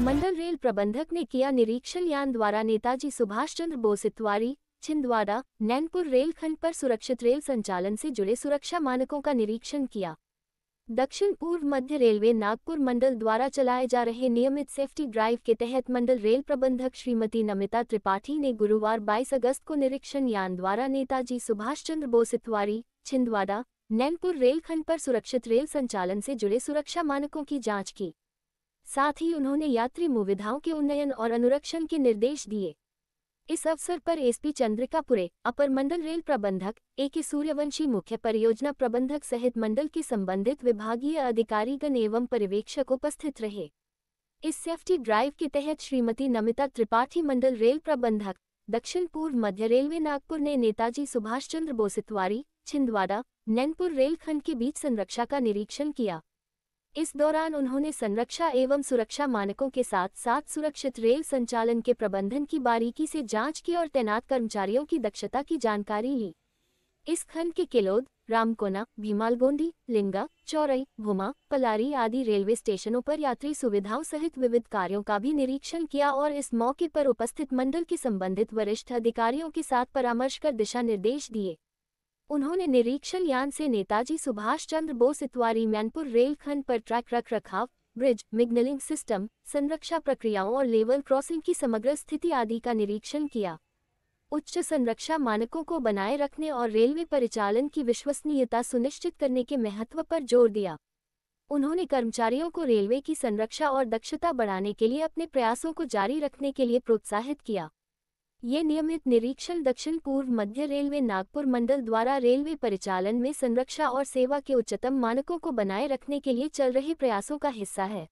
मंडल रेल प्रबंधक ने किया निरीक्षण यान द्वारा नेताजी सुभाष चंद्र बोस इतवारी छिंदवाड़ा नैनपुर रेलखंड पर सुरक्षित रेल संचालन से जुड़े सुरक्षा मानकों का निरीक्षण किया दक्षिण पूर्व मध्य रेलवे नागपुर मंडल द्वारा चलाए जा रहे नियमित सेफ्टी ड्राइव के तहत मंडल रेल प्रबंधक श्रीमती नमिता त्रिपाठी ने गुरुवार 22 अगस्त को निरीक्षण यान द्वारा नेताजी सुभाष चंद्र बोस इतवारी छिंदवाड़ा नैनपुर रेलखंड पर सुरक्षित रेल संचालन से जुड़े सुरक्षा मानकों की जाँच की साथ ही उन्होंने यात्री मुविधाओं के उन्नयन और अनुरक्षण के निर्देश दिए इस अवसर पर एसपी चंद्रिकापुरे अपर मंडल रेल प्रबंधक ए के सूर्यवंशी मुख्य परियोजना प्रबंधक सहित मंडल के संबंधित विभागीय अधिकारीगण एवं पर्यवेक्षक उपस्थित रहे इस सेफ्टी ड्राइव के तहत श्रीमती नमिता त्रिपाठी मंडल रेल प्रबंधक दक्षिण पूर्व मध्य रेलवे नागपुर ने नेताजी सुभाष चंद्र बोसितवारी छिंदवाड़ा नैनपुर रेलखंड के बीच संरक्षा का निरीक्षण किया इस दौरान उन्होंने संरक्षा एवं सुरक्षा मानकों के साथ साथ सुरक्षित रेल संचालन के प्रबंधन की बारीकी से जांच की और तैनात कर्मचारियों की दक्षता की जानकारी ली इस खंड के किलोद रामकोना भीमालगोंडी लिंगा चौरई भुमा पलारी आदि रेलवे स्टेशनों पर यात्री सुविधाओं सहित विविध कार्यों का भी निरीक्षण किया और इस मौके पर उपस्थित मंडल के संबंधित वरिष्ठ अधिकारियों के साथ परामर्श कर दिशा निर्देश दिए उन्होंने निरीक्षण यान से नेताजी सुभाष चंद्र बोस इतवारी मैनपुर रेलखंड पर ट्रैक रख रखाव ब्रिज मिग्नलिंग सिस्टम संरक्षा प्रक्रियाओं और लेवल क्रॉसिंग की समग्र स्थिति आदि का निरीक्षण किया उच्च संरक्षा मानकों को बनाए रखने और रेलवे परिचालन की विश्वसनीयता सुनिश्चित करने के महत्व पर जोर दिया उन्होंने कर्मचारियों को रेलवे की संरक्षा और दक्षता बढ़ाने के लिए अपने प्रयासों को जारी रखने के लिए प्रोत्साहित किया ये नियमित निरीक्षण दक्षिण पूर्व मध्य रेलवे नागपुर मंडल द्वारा रेलवे परिचालन में संरक्षा और सेवा के उच्चतम मानकों को बनाए रखने के लिए चल रहे प्रयासों का हिस्सा है